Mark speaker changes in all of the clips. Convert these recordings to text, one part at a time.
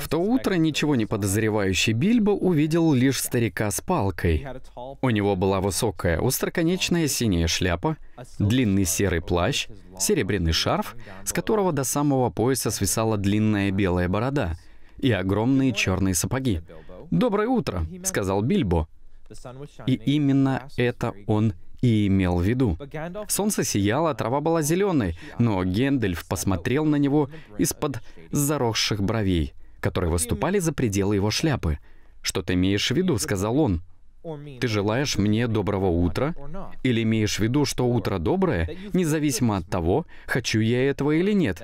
Speaker 1: В то утро ничего не подозревающий Бильбо увидел лишь старика с палкой. У него была высокая, остроконечная синяя шляпа, длинный серый плащ, серебряный шарф, с которого до самого пояса свисала длинная белая борода и огромные черные сапоги. «Доброе утро», — сказал Бильбо. И именно это он и имел в виду. Солнце сияло, а трава была зеленой, но Гендельф посмотрел на него из-под заросших бровей которые выступали за пределы его шляпы. «Что ты имеешь в виду?» — сказал он. «Ты желаешь мне доброго утра? Или имеешь в виду, что утро доброе, независимо от того, хочу я этого или нет?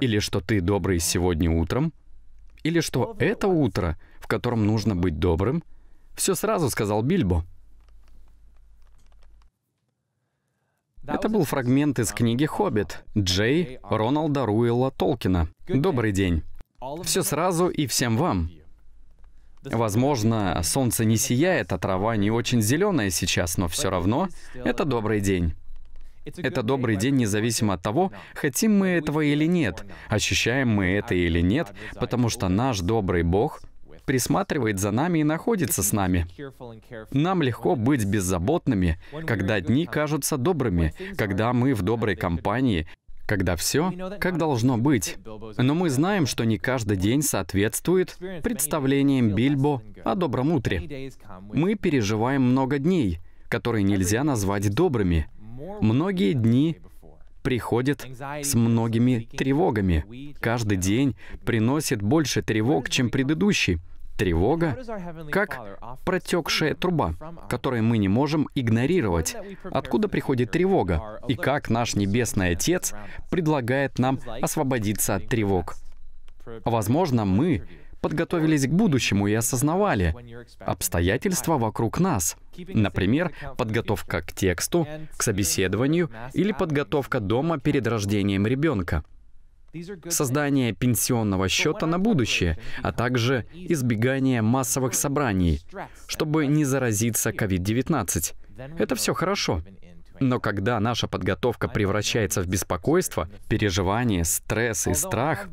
Speaker 1: Или что ты добрый сегодня утром? Или что это утро, в котором нужно быть добрым?» «Все сразу», — сказал Бильбо. Это был фрагмент из книги «Хоббит» Джей Роналда Руэлла Толкина. Добрый день. Все сразу и всем вам. Возможно, солнце не сияет, а трава не очень зеленая сейчас, но все равно это добрый день. Это добрый день независимо от того, хотим мы этого или нет, ощущаем мы это или нет, потому что наш добрый Бог присматривает за нами и находится с нами. Нам легко быть беззаботными, когда дни кажутся добрыми, когда мы в доброй компании, когда все как должно быть. Но мы знаем, что не каждый день соответствует представлениям Бильбо о добром утре. Мы переживаем много дней, которые нельзя назвать добрыми. Многие дни приходят с многими тревогами. Каждый день приносит больше тревог, чем предыдущий. Тревога как протекшая труба, которую мы не можем игнорировать. Откуда приходит тревога? И как наш Небесный Отец предлагает нам освободиться от тревог? Возможно, мы подготовились к будущему и осознавали обстоятельства вокруг нас. Например, подготовка к тексту, к собеседованию или подготовка дома перед рождением ребенка создание пенсионного счета на будущее, а также избегание массовых собраний, чтобы не заразиться COVID-19. Это все хорошо. Но когда наша подготовка превращается в беспокойство, переживание, стресс и страх,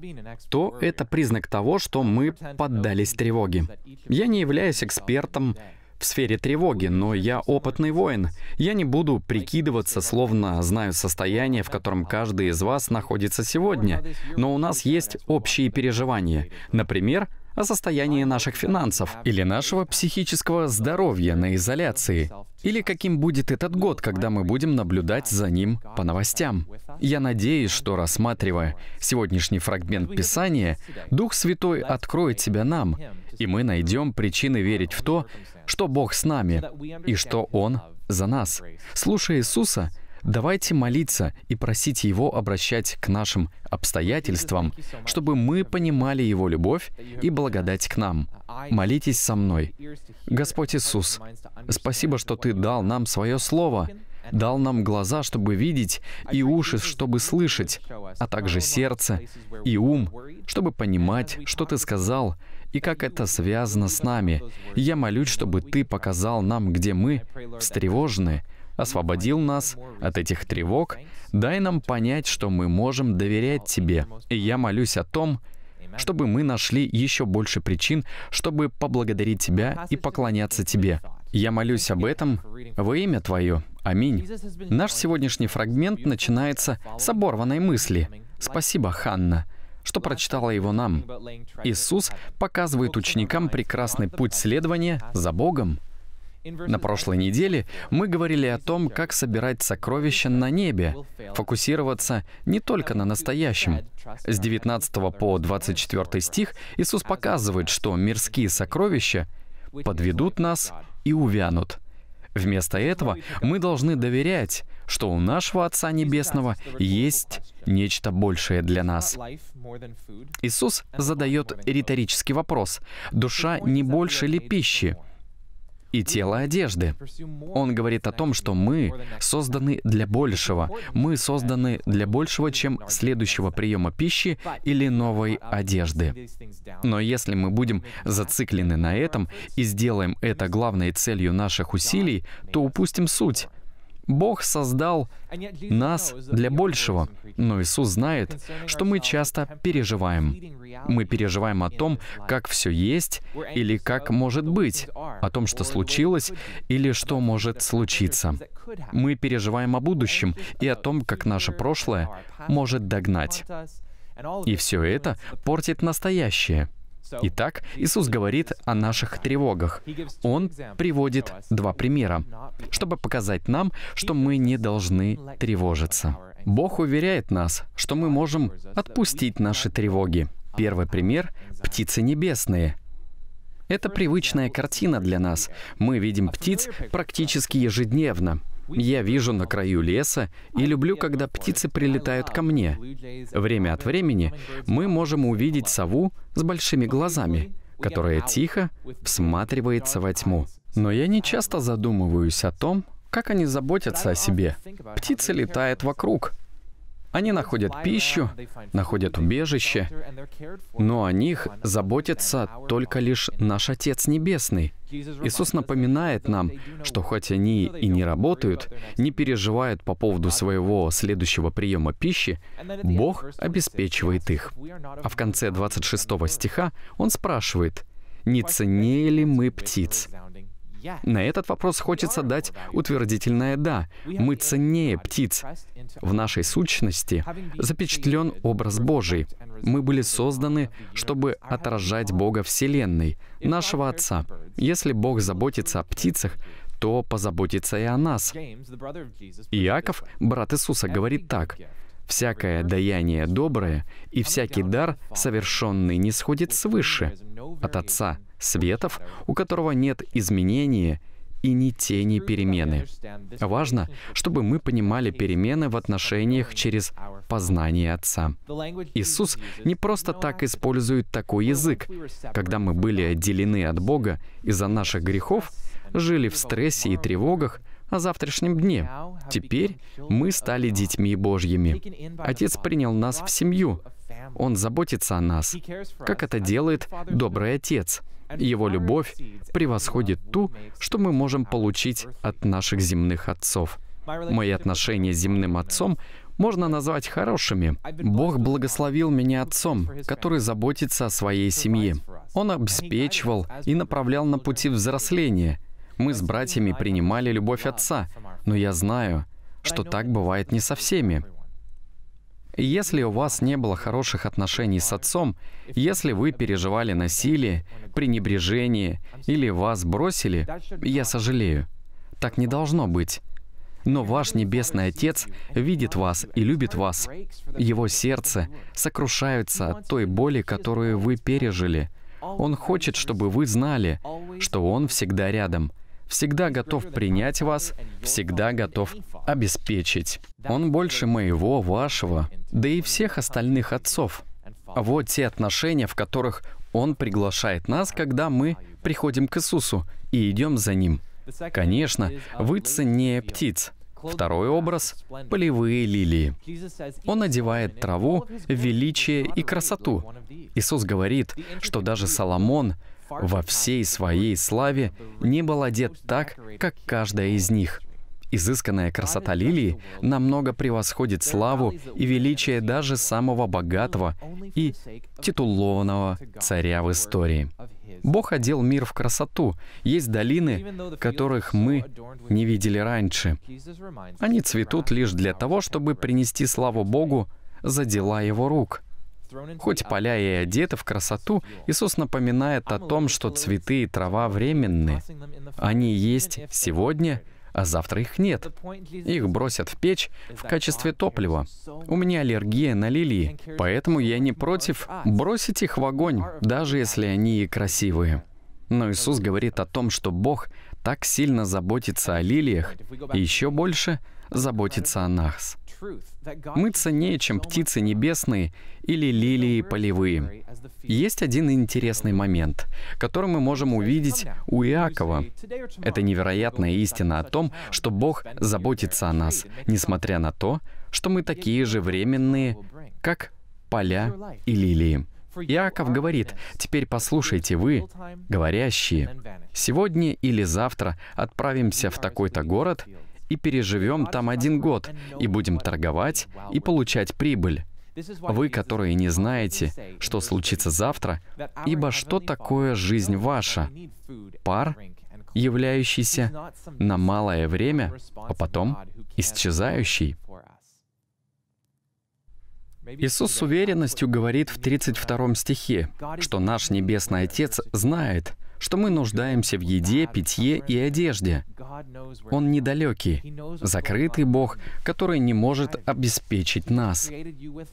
Speaker 1: то это признак того, что мы поддались тревоге. Я не являюсь экспертом в сфере тревоги, но я опытный воин. Я не буду прикидываться, словно знаю состояние, в котором каждый из вас находится сегодня. Но у нас есть общие переживания. Например, о состоянии наших финансов или нашего психического здоровья на изоляции, или каким будет этот год, когда мы будем наблюдать за ним по новостям. Я надеюсь, что рассматривая сегодняшний фрагмент Писания, Дух Святой откроет себя нам, и мы найдем причины верить в то, что Бог с нами и что Он за нас. Слушая Иисуса, Давайте молиться и просить Его обращать к нашим обстоятельствам, чтобы мы понимали Его любовь и благодать к нам. Молитесь со мной. Господь Иисус, спасибо, что Ты дал нам свое Слово, дал нам глаза, чтобы видеть, и уши, чтобы слышать, а также сердце и ум, чтобы понимать, что Ты сказал, и как это связано с нами. Я молюсь, чтобы Ты показал нам, где мы встревожены, освободил нас от этих тревог, дай нам понять, что мы можем доверять Тебе. И я молюсь о том, чтобы мы нашли еще больше причин, чтобы поблагодарить Тебя и поклоняться Тебе. Я молюсь об этом во имя Твое. Аминь. Наш сегодняшний фрагмент начинается с оборванной мысли. Спасибо, Ханна что прочитала его нам. Иисус показывает ученикам прекрасный путь следования за Богом. На прошлой неделе мы говорили о том, как собирать сокровища на небе, фокусироваться не только на настоящем. С 19 по 24 стих Иисус показывает, что мирские сокровища подведут нас и увянут. Вместо этого мы должны доверять, что у нашего Отца Небесного есть нечто большее для нас. Иисус задает риторический вопрос. «Душа не больше ли пищи?» и тело одежды. Он говорит о том, что мы созданы для большего. Мы созданы для большего, чем следующего приема пищи или новой одежды. Но если мы будем зациклены на этом и сделаем это главной целью наших усилий, то упустим суть. Бог создал нас для большего, но Иисус знает, что мы часто переживаем. Мы переживаем о том, как все есть или как может быть, о том, что случилось или что может случиться. Мы переживаем о будущем и о том, как наше прошлое может догнать. И все это портит настоящее — Итак, Иисус говорит о наших тревогах. Он приводит два примера, чтобы показать нам, что мы не должны тревожиться. Бог уверяет нас, что мы можем отпустить наши тревоги. Первый пример — птицы небесные. Это привычная картина для нас. Мы видим птиц практически ежедневно — я вижу на краю леса и люблю, когда птицы прилетают ко мне. Время от времени мы можем увидеть сову с большими глазами, которая тихо всматривается во тьму. Но я не часто задумываюсь о том, как они заботятся о себе. Птица летает вокруг, они находят пищу, находят убежище, но о них заботится только лишь наш Отец Небесный. Иисус напоминает нам, что хоть они и не работают, не переживают по поводу своего следующего приема пищи, Бог обеспечивает их. А в конце 26 стиха он спрашивает, «Не ценнее ли мы птиц?» На этот вопрос хочется дать утвердительное «да». Мы ценнее птиц. В нашей сущности запечатлен образ Божий. Мы были созданы, чтобы отражать Бога Вселенной, нашего Отца. Если Бог заботится о птицах, то позаботится и о нас. Иаков, брат Иисуса, говорит так. «Всякое даяние доброе и всякий дар, совершенный, не сходит свыше от Отца, светов, у которого нет изменения и ни тени перемены. Важно, чтобы мы понимали перемены в отношениях через познание Отца. Иисус не просто так использует такой язык. Когда мы были отделены от Бога из-за наших грехов, жили в стрессе и тревогах, о завтрашнем дне. Теперь мы стали детьми Божьими. Отец принял нас в семью. Он заботится о нас, как это делает добрый отец — его любовь превосходит ту, что мы можем получить от наших земных отцов. Мои отношения с земным отцом можно назвать хорошими. Бог благословил меня отцом, который заботится о своей семье. Он обеспечивал и направлял на пути взросления. Мы с братьями принимали любовь отца, но я знаю, что так бывает не со всеми. Если у вас не было хороших отношений с отцом, если вы переживали насилие, пренебрежение или вас бросили, я сожалею. Так не должно быть. Но ваш Небесный Отец видит вас и любит вас. Его сердце сокрушается от той боли, которую вы пережили. Он хочет, чтобы вы знали, что Он всегда рядом — всегда готов принять вас, всегда готов обеспечить. Он больше моего, вашего, да и всех остальных отцов. Вот те отношения, в которых Он приглашает нас, когда мы приходим к Иисусу и идем за Ним. Конечно, вы ценнее птиц. Второй образ — полевые лилии. Он одевает траву, величие и красоту. Иисус говорит, что даже Соломон — во всей своей славе не был одет так, как каждая из них. Изысканная красота лилии намного превосходит славу и величие даже самого богатого и титулованного царя в истории. Бог одел мир в красоту. Есть долины, которых мы не видели раньше. Они цветут лишь для того, чтобы принести славу Богу за дела Его рук — Хоть а поля и одеты в красоту, Иисус напоминает о а том, что цветы и трава временны. Они есть сегодня, а завтра их нет. Их бросят в печь в качестве топлива. У меня аллергия на лилии, поэтому я не против бросить их в огонь, даже если они и красивые. Но Иисус говорит о том, что Бог так сильно заботится о лилиях, и еще больше заботится о нас. Мы ценнее, чем птицы небесные или лилии полевые. Есть один интересный момент, который мы можем увидеть у Иакова. Это невероятная истина о том, что Бог заботится о нас, несмотря на то, что мы такие же временные, как поля и лилии. Иаков говорит, «Теперь послушайте вы, говорящие, сегодня или завтра отправимся в такой-то город и переживем там один год, и будем торговать и получать прибыль. Вы, которые не знаете, что случится завтра, ибо что такое жизнь ваша? Пар, являющийся на малое время, а потом исчезающий. Иисус с уверенностью говорит в 32 стихе, что наш Небесный Отец знает, что мы нуждаемся в еде, питье и одежде. Он недалекий, закрытый Бог, который не может обеспечить нас.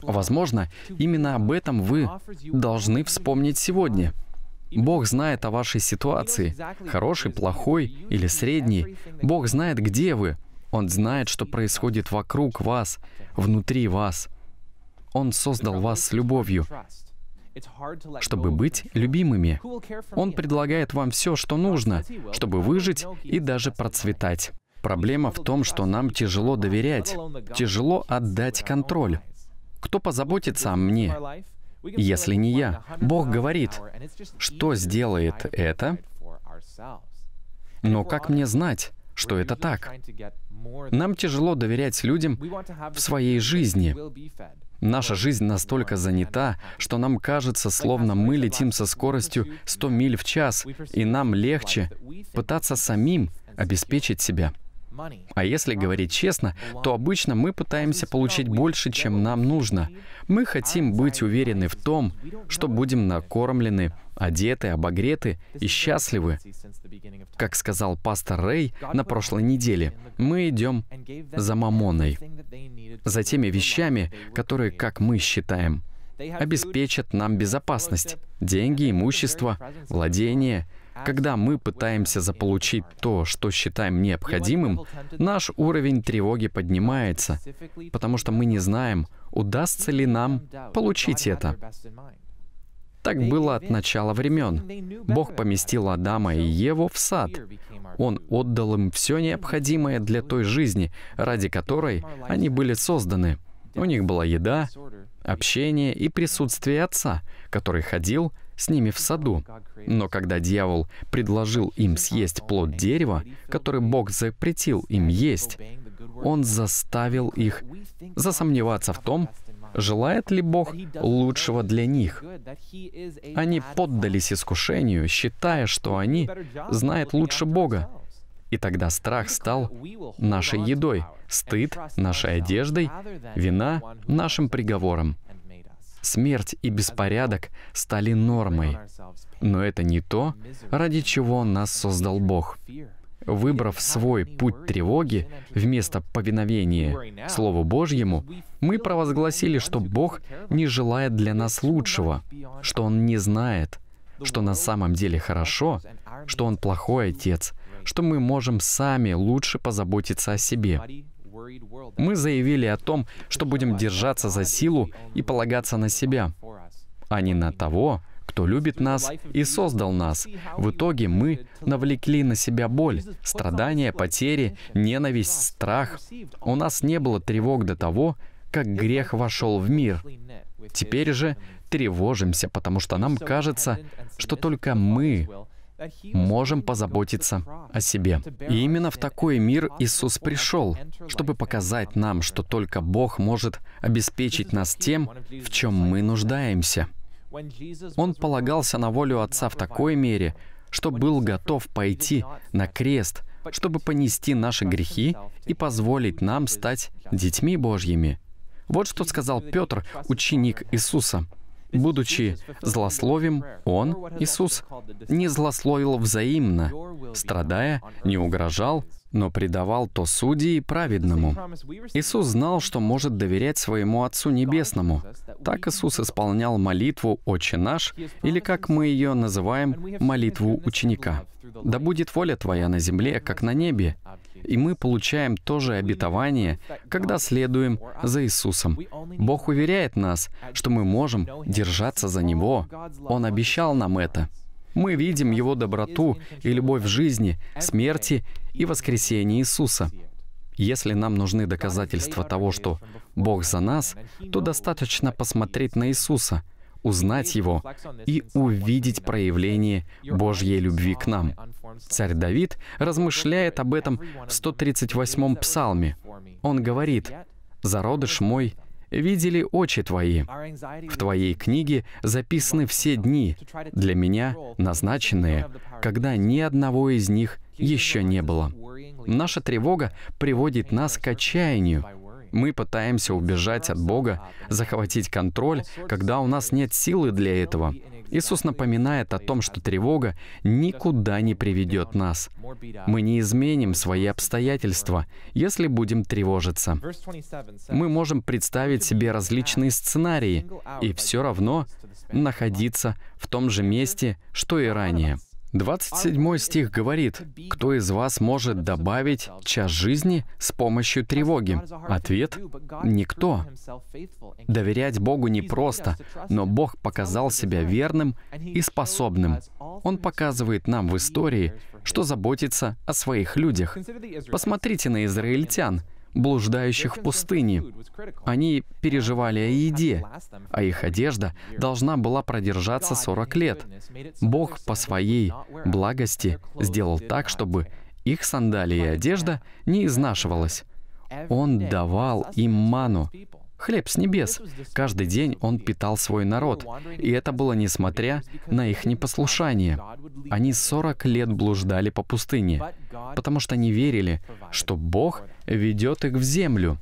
Speaker 1: Возможно, именно об этом вы должны вспомнить сегодня. Бог знает о вашей ситуации, хороший, плохой или средний. Бог знает, где вы. Он знает, что происходит вокруг вас, внутри вас. Он создал вас с любовью, чтобы быть любимыми. Он предлагает вам все, что нужно, чтобы выжить и даже процветать. Проблема в том, что нам тяжело доверять, тяжело отдать контроль. Кто позаботится о мне, если не я? Бог говорит, что сделает это? Но как мне знать, что это так? Нам тяжело доверять людям в своей жизни. Наша жизнь настолько занята, что нам кажется, словно мы летим со скоростью 100 миль в час, и нам легче пытаться самим обеспечить себя. А если говорить честно, то обычно мы пытаемся получить больше, чем нам нужно. Мы хотим быть уверены в том, что будем накормлены, одеты, обогреты и счастливы. Как сказал пастор Рэй на прошлой неделе, мы идем за мамоной, за теми вещами, которые, как мы считаем, обеспечат нам безопасность, деньги, имущество, владение — когда мы пытаемся заполучить то, что считаем необходимым, наш уровень тревоги поднимается, потому что мы не знаем, удастся ли нам получить это. Так было от начала времен. Бог поместил Адама и Еву в сад. Он отдал им все необходимое для той жизни, ради которой они были созданы. У них была еда, общение и присутствие Отца, который ходил с ними в саду. Но когда дьявол предложил им съесть плод дерева, который Бог запретил им есть, он заставил их засомневаться в том, желает ли Бог лучшего для них. Они поддались искушению, считая, что они знают лучше Бога. И тогда страх стал нашей едой, стыд — нашей одеждой, вина — нашим приговором. Смерть и беспорядок стали нормой. Но это не то, ради чего нас создал Бог. Выбрав свой путь тревоги вместо повиновения Слову Божьему, мы провозгласили, что Бог не желает для нас лучшего, что Он не знает, что на самом деле хорошо, что Он плохой отец, что мы можем сами лучше позаботиться о себе. Мы заявили о том, что будем держаться за силу и полагаться на себя, а не на того, кто любит нас и создал нас. В итоге мы навлекли на себя боль, страдания, потери, ненависть, страх. У нас не было тревог до того, как грех вошел в мир. Теперь же тревожимся, потому что нам кажется, что только мы можем позаботиться о себе. И именно в такой мир Иисус пришел, чтобы показать нам, что только Бог может обеспечить нас тем, в чем мы нуждаемся. Он полагался на волю Отца в такой мере, что был готов пойти на крест, чтобы понести наши грехи и позволить нам стать детьми Божьими. Вот что сказал Петр, ученик Иисуса. Будучи злословим, Он, Иисус, не злословил взаимно, страдая, не угрожал, но предавал то судьи праведному. Иисус знал, что может доверять своему Отцу Небесному. Так Иисус исполнял молитву «Отче наш», или, как мы ее называем, молитву ученика. «Да будет воля Твоя на земле, как на небе» и мы получаем то же обетование, когда следуем за Иисусом. Бог уверяет нас, что мы можем держаться за Него. Он обещал нам это. Мы видим Его доброту и любовь в жизни, смерти и воскресении Иисуса. Если нам нужны доказательства того, что Бог за нас, то достаточно посмотреть на Иисуса — узнать Его и увидеть проявление Божьей любви к нам. Царь Давид размышляет об этом в 138-м псалме. Он говорит, «Зародыш мой, видели очи Твои. В Твоей книге записаны все дни, для меня назначенные, когда ни одного из них еще не было. Наша тревога приводит нас к отчаянию, мы пытаемся убежать от Бога, захватить контроль, когда у нас нет силы для этого. Иисус напоминает о том, что тревога никуда не приведет нас. Мы не изменим свои обстоятельства, если будем тревожиться. Мы можем представить себе различные сценарии и все равно находиться в том же месте, что и ранее. 27 стих говорит, «Кто из вас может добавить час жизни с помощью тревоги?» Ответ — никто. Доверять Богу непросто, но Бог показал себя верным и способным. Он показывает нам в истории, что заботится о своих людях. Посмотрите на израильтян — блуждающих в пустыне. Они переживали о еде, а их одежда должна была продержаться 40 лет. Бог по своей благости сделал так, чтобы их сандалии и одежда не изнашивалась. Он давал им ману, хлеб с небес. Каждый день он питал свой народ, и это было несмотря на их непослушание. Они 40 лет блуждали по пустыне, потому что не верили, что Бог ведет их в землю,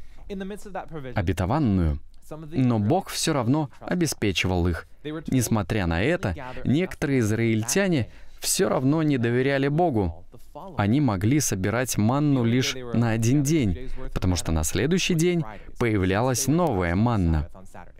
Speaker 1: обетованную. Но Бог все равно обеспечивал их. Несмотря на это, некоторые израильтяне все равно не доверяли Богу. Они могли собирать манну лишь на один день, потому что на следующий день появлялась новая манна.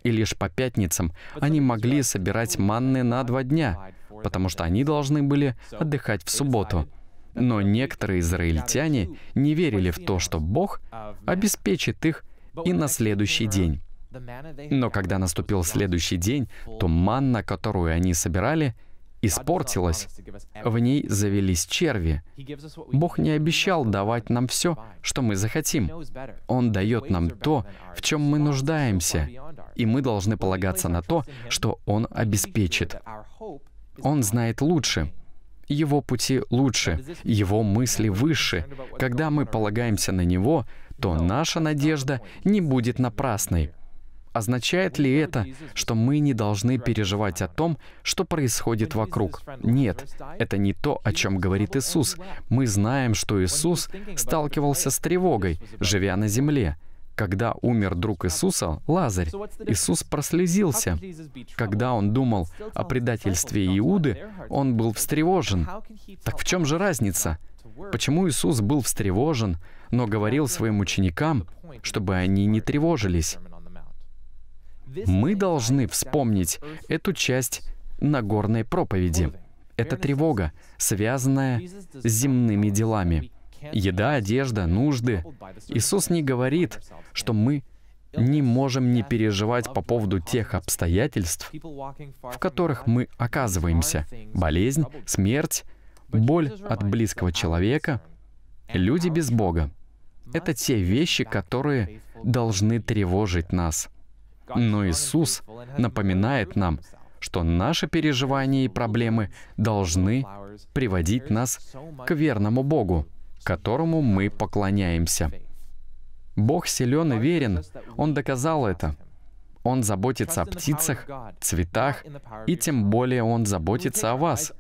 Speaker 1: И лишь по пятницам они могли собирать манны на два дня, потому что они должны были отдыхать в субботу. Но некоторые израильтяне не верили в то, что Бог обеспечит их и на следующий день. Но когда наступил следующий день, то манна, которую они собирали, испортилась. В ней завелись черви. Бог не обещал давать нам все, что мы захотим. Он дает нам то, в чем мы нуждаемся, и мы должны полагаться на то, что Он обеспечит. Он знает лучше. Его пути лучше, его мысли выше. Когда мы полагаемся на него, то наша надежда не будет напрасной. Означает ли это, что мы не должны переживать о том, что происходит вокруг? Нет, это не то, о чем говорит Иисус. Мы знаем, что Иисус сталкивался с тревогой, живя на земле. Когда умер друг Иисуса, Лазарь, Иисус прослезился. Когда он думал о предательстве Иуды, он был встревожен. Так в чем же разница? Почему Иисус был встревожен, но говорил своим ученикам, чтобы они не тревожились? Мы должны вспомнить эту часть Нагорной проповеди. Это тревога, связанная с земными делами еда, одежда, нужды. Иисус не говорит, что мы не можем не переживать по поводу тех обстоятельств, в которых мы оказываемся. Болезнь, смерть, боль от близкого человека, люди без Бога. Это те вещи, которые должны тревожить нас. Но Иисус напоминает нам, что наши переживания и проблемы должны приводить нас к верному Богу которому мы поклоняемся. Бог силен и верен. Он доказал это. Он заботится о птицах, цветах, и тем более Он заботится о вас.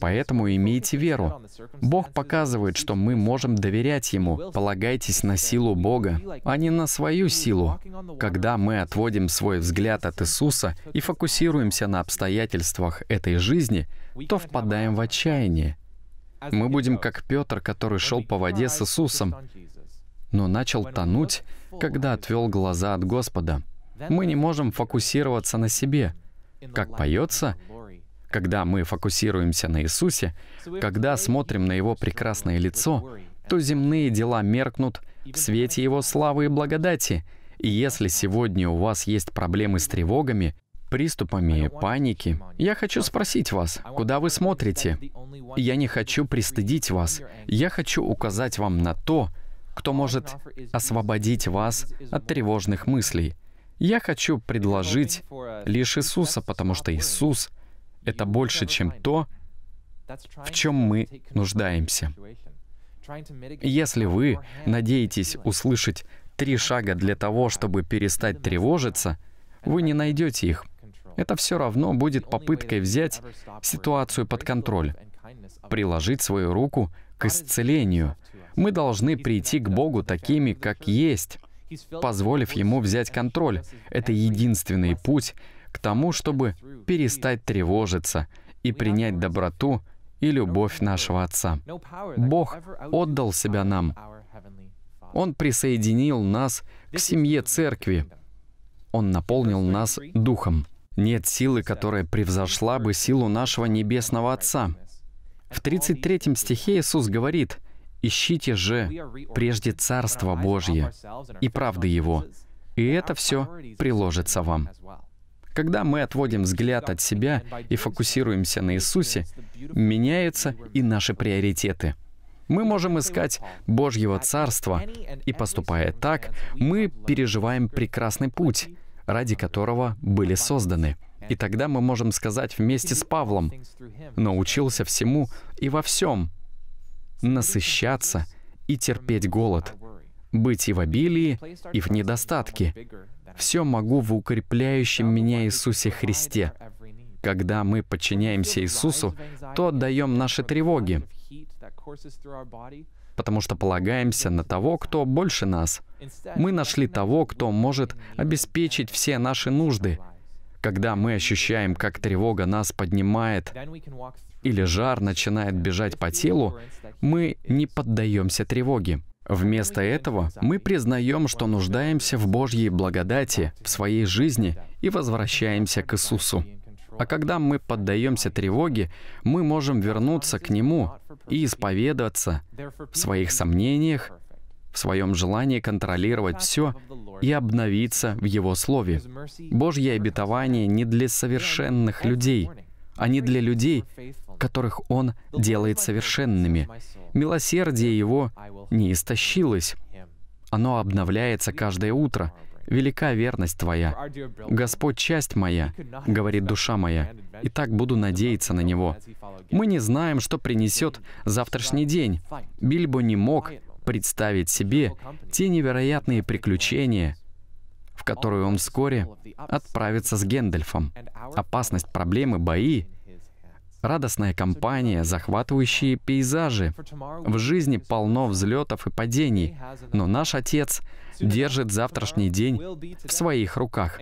Speaker 1: Поэтому имейте веру. Бог показывает, что мы можем доверять Ему. Полагайтесь на силу Бога, а не на свою силу. Когда мы отводим свой взгляд от Иисуса и фокусируемся на обстоятельствах этой жизни, то впадаем в отчаяние. Мы будем как Петр, который шел по воде с Иисусом, но начал тонуть, когда отвел глаза от Господа. Мы не можем фокусироваться на себе. Как поется, когда мы фокусируемся на Иисусе, когда смотрим на Его прекрасное лицо, то земные дела меркнут в свете Его славы и благодати. И если сегодня у вас есть проблемы с тревогами, приступами паники, я хочу спросить вас, куда вы смотрите? Я не хочу пристыдить вас. Я хочу указать вам на то, кто может освободить вас от тревожных мыслей. Я хочу предложить лишь Иисуса, потому что Иисус — это больше, чем то,
Speaker 2: в чем мы
Speaker 1: нуждаемся. Если вы надеетесь услышать три шага для того, чтобы перестать тревожиться, вы не найдете их, это все равно будет попыткой взять ситуацию под контроль, приложить свою руку к исцелению. Мы должны прийти к Богу такими, как есть, позволив Ему взять контроль. Это единственный путь к тому, чтобы перестать тревожиться и принять доброту и любовь нашего Отца. Бог отдал себя нам. Он присоединил нас к семье церкви. Он наполнил нас духом. Нет силы, которая превзошла бы силу нашего Небесного Отца. В 33 стихе Иисус говорит, «Ищите же прежде Царство Божье и правды Его, и это все приложится вам». Когда мы отводим взгляд от себя и фокусируемся на Иисусе, меняются и наши приоритеты — мы можем искать Божьего Царства, и поступая так, мы переживаем прекрасный путь, ради которого были созданы. И тогда мы можем сказать вместе с Павлом, «Научился всему и во всем насыщаться и терпеть голод, быть и в обилии, и в недостатке. Все могу в укрепляющем меня Иисусе Христе». Когда мы подчиняемся Иисусу, то отдаем наши тревоги, потому что полагаемся на того, кто больше нас — мы нашли того, кто может обеспечить все наши нужды. Когда мы ощущаем, как тревога нас поднимает или жар начинает бежать по телу, мы не поддаемся тревоге. Вместо этого мы признаем, что нуждаемся в Божьей благодати в своей жизни и возвращаемся к Иисусу. А когда мы поддаемся тревоге, мы можем вернуться к Нему и исповедаться в своих сомнениях в своем желании контролировать все и обновиться в Его Слове. Божье обетование не для совершенных людей, а не для людей, которых Он делает совершенными. Милосердие Его не истощилось. Оно обновляется каждое утро. Велика верность Твоя. Господь — часть моя, — говорит душа моя, и так буду надеяться на Него. Мы не знаем, что принесет завтрашний день. Бильбо не мог представить себе те невероятные приключения, в которые он вскоре отправится с Гендельфом. Опасность, проблемы, бои, радостная компания, захватывающие пейзажи. В жизни полно взлетов и падений, но наш Отец держит завтрашний день в своих руках.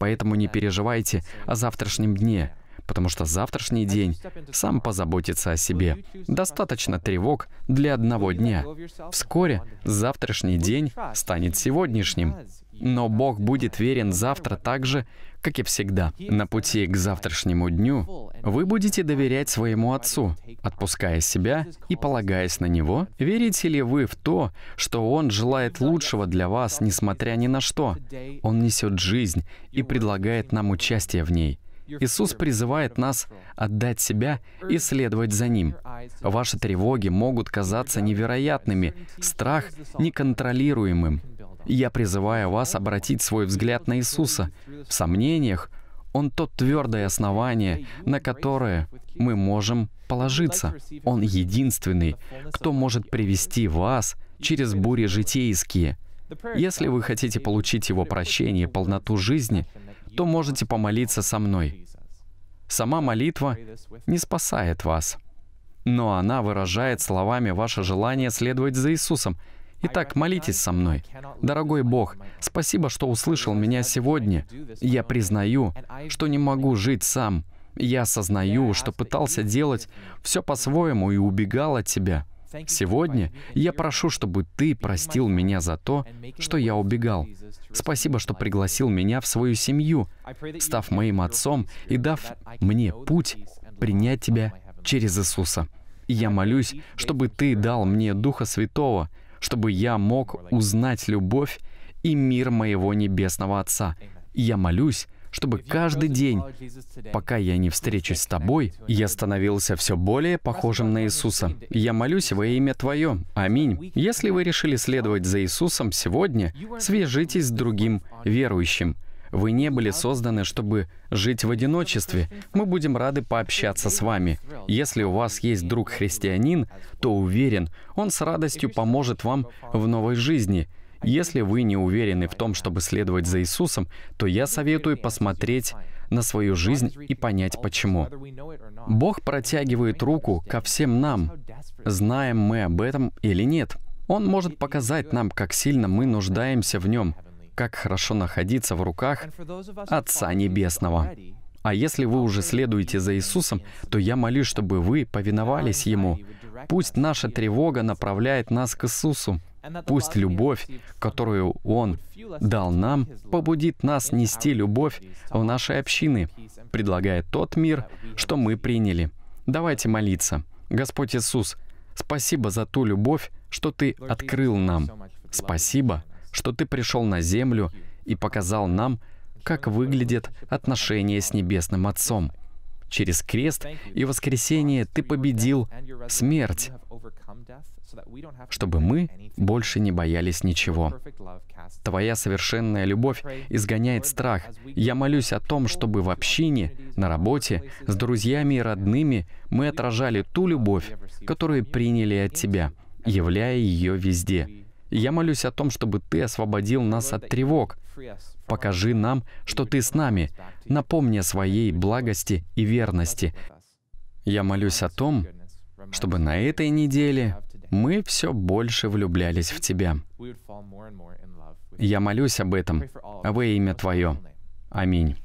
Speaker 1: Поэтому не переживайте о завтрашнем дне потому что завтрашний день сам позаботится о себе. Достаточно тревог для одного дня. Вскоре завтрашний день станет сегодняшним. Но Бог будет верен завтра так же, как и всегда. На пути к завтрашнему дню вы будете доверять своему Отцу, отпуская себя и полагаясь на Него. Верите ли вы в то, что Он желает лучшего для вас, несмотря ни на что? Он несет жизнь и предлагает нам участие в ней — Иисус призывает нас отдать себя и следовать за Ним. Ваши тревоги могут казаться невероятными, страх неконтролируемым. Я призываю вас обратить свой взгляд на Иисуса. В сомнениях Он то твердое основание, на которое мы можем положиться. Он единственный, кто может привести вас через бури житейские. Если вы хотите получить Его прощение и полноту жизни, то можете помолиться со мной. Сама молитва не спасает вас, но она выражает словами ваше желание следовать за Иисусом. Итак, молитесь со мной. Дорогой Бог, спасибо, что услышал меня сегодня. Я признаю, что не могу жить сам. Я осознаю, что пытался делать все по-своему и убегал от Тебя. Сегодня я прошу, чтобы ты простил меня за то, что я убегал. Спасибо, что пригласил меня в свою семью, став моим отцом и дав мне путь принять тебя через Иисуса. я молюсь, чтобы ты дал мне Духа Святого, чтобы я мог узнать любовь и мир моего Небесного Отца. я молюсь, чтобы каждый день, пока я не встречусь с тобой, я становился все более похожим на Иисуса. Я молюсь во имя Твое. Аминь. Если вы решили следовать за Иисусом сегодня, свяжитесь с другим верующим. Вы не были созданы, чтобы жить в одиночестве. Мы будем рады пообщаться с вами. Если у вас есть друг христианин, то уверен, он с радостью поможет вам в новой жизни — если вы не уверены в том, чтобы следовать за Иисусом, то я советую посмотреть на свою жизнь и понять почему. Бог протягивает руку ко всем нам, знаем мы об этом или нет. Он может показать нам, как сильно мы нуждаемся в нем, как хорошо находиться в руках Отца Небесного. А если вы уже следуете за Иисусом, то я молюсь, чтобы вы повиновались Ему. Пусть наша тревога направляет нас к Иисусу. Пусть любовь, которую Он дал нам, побудит нас нести любовь в нашей общины, предлагая тот мир, что мы приняли. Давайте молиться. Господь Иисус, спасибо за ту любовь, что Ты открыл нам. Спасибо, что Ты пришел на землю и показал нам, как выглядит отношение с Небесным Отцом через крест и воскресение Ты победил смерть, чтобы мы больше не боялись ничего. Твоя совершенная любовь изгоняет страх. Я молюсь о том, чтобы в общине, на работе, с друзьями и родными мы отражали ту любовь, которую приняли от Тебя, являя ее везде. Я молюсь о том, чтобы Ты освободил нас от тревог, Покажи нам, что Ты с нами. Напомни о своей благости и верности. Я молюсь о том, чтобы на этой неделе мы все больше влюблялись в Тебя. Я молюсь об этом во имя Твое. Аминь.